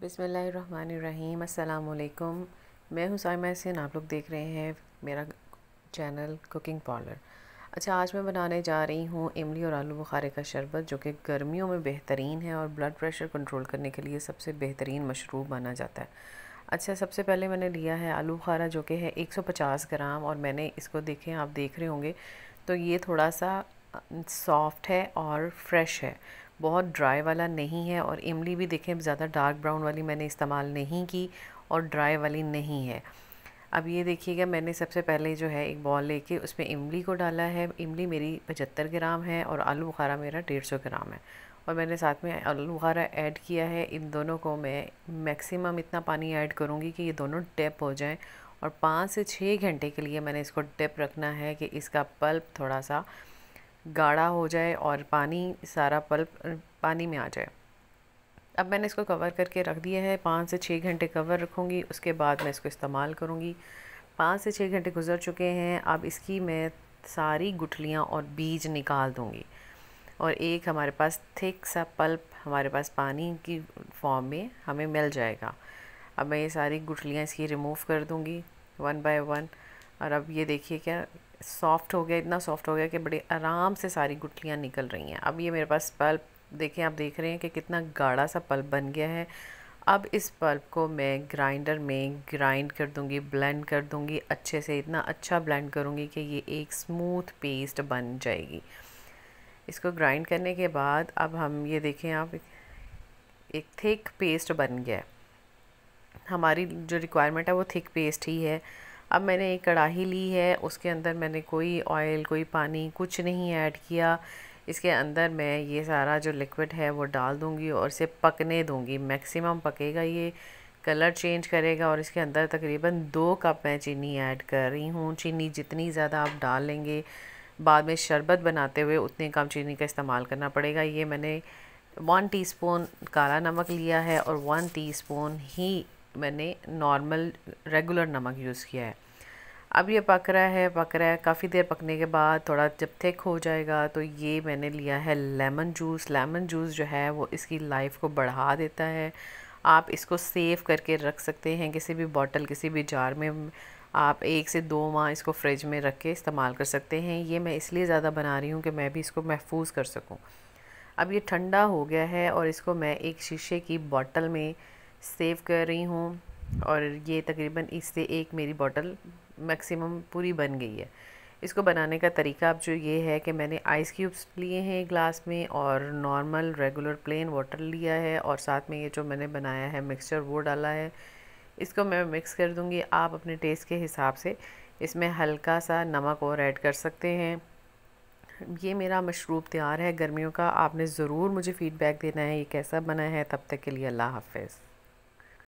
बिसमीम अल्लाम मैं हूँ साइमा हसैन आप लोग देख रहे हैं मेरा चैनल कुकिंग पार्लर अच्छा आज मैं बनाने जा रही हूँ इमली और आलू बुखारे का शरबत जो कि गर्मियों में बेहतरीन है और ब्लड प्रेशर कंट्रोल करने के लिए सबसे बेहतरीन मशरूब माना जाता है अच्छा सबसे पहले मैंने लिया है आलू बुखारा जो कि है 150 ग्राम और मैंने इसको देखे आप देख रहे होंगे तो ये थोड़ा सा सॉफ्ट है और फ्रेश है बहुत ड्राई वाला नहीं है और इमली भी देखें ज़्यादा डार्क ब्राउन वाली मैंने इस्तेमाल नहीं की और ड्राई वाली नहीं है अब ये देखिएगा मैंने सबसे पहले जो है एक बॉल लेके उसमें इमली को डाला है इमली मेरी पचहत्तर ग्राम है और आलू बुखारा मेरा डेढ़ सौ ग्राम है और मैंने साथ में आलू बुखारा ऐड किया है इन दोनों को मैं मैक्सिमम इतना पानी ऐड करूँगी कि ये दोनों डेप हो जाएँ और पाँच से छः घंटे के लिए मैंने इसको डेप रखना है कि इसका पल्प थोड़ा सा गाढ़ा हो जाए और पानी सारा पल्प पानी में आ जाए अब मैंने इसको कवर करके रख दिया है पाँच से छः घंटे कवर रखूँगी उसके बाद मैं इसको इस्तेमाल करूँगी पाँच से छः घंटे गुजर चुके हैं अब इसकी मैं सारी गुठलियाँ और बीज निकाल दूँगी और एक हमारे पास थिक सा पल्प हमारे पास पानी की फॉर्म में हमें मिल जाएगा अब मैं ये सारी गुठलियाँ इसकी रिमूव कर दूँगी वन बाय वन और अब ये देखिए क्या सॉफ़्ट हो गया इतना सॉफ़्ट हो गया कि बड़े आराम से सारी गुटलियाँ निकल रही हैं अब ये मेरे पास पल्प देखें आप देख रहे हैं कि कितना गाढ़ा सा पल्प बन गया है अब इस पल्प को मैं ग्राइंडर में ग्राइंड कर दूंगी ब्लेंड कर दूंगी अच्छे से इतना अच्छा ब्लेंड करूंगी कि ये एक स्मूथ पेस्ट बन जाएगी इसको ग्राइंड करने के बाद अब हम ये देखें आप एक थिक पेस्ट बन गया है हमारी जो रिक्वायरमेंट है वो थिक पेस्ट ही है अब मैंने एक कढ़ाही ली है उसके अंदर मैंने कोई ऑयल कोई पानी कुछ नहीं ऐड किया इसके अंदर मैं ये सारा जो लिक्विड है वो डाल दूँगी और इसे पकने दूँगी मैक्सिमम पकेगा ये कलर चेंज करेगा और इसके अंदर तकरीबन दो कप मैं चीनी ऐड कर रही हूँ चीनी जितनी ज़्यादा आप डाल लेंगे बाद में शरबत बनाते हुए उतने कम चीनी का इस्तेमाल करना पड़ेगा ये मैंने वन टीस्पून काला नमक लिया है और वन टीस्पून ही मैंने नॉर्मल रेगुलर नमक यूज़ किया है अब ये पक रहा है पक रहा है काफ़ी देर पकने के बाद थोड़ा जब थिक हो जाएगा तो ये मैंने लिया है लेमन जूस लेमन जूस जो है वो इसकी लाइफ को बढ़ा देता है आप इसको सेव करके रख सकते हैं किसी भी बॉटल किसी भी जार में आप एक से दो माह इसको फ्रिज में रख के इस्तेमाल कर सकते हैं ये मैं इसलिए ज़्यादा बना रही हूँ कि मैं भी इसको महफूज कर सकूँ अब ये ठंडा हो गया है और इसको मैं एक शीशे की बॉटल में सेव कर रही हूँ और ये तकरीबन इससे एक मेरी बॉटल मैक्सिमम पूरी बन गई है इसको बनाने का तरीका अब जो ये है कि मैंने आइस क्यूब्स लिए हैं ग्लास में और नॉर्मल रेगुलर प्लेन वाटर लिया है और साथ में ये जो मैंने बनाया है मिक्सचर वो डाला है इसको मैं मिक्स कर दूँगी आप अपने टेस्ट के हिसाब से इसमें हल्का सा नमक और ऐड कर सकते हैं ये मेरा मशरूब तैयार है गर्मियों का आपने ज़रूर मुझे फ़ीडबैक देना है ये कैसा बना है तब तक के लिए अल्लाह हाफिज़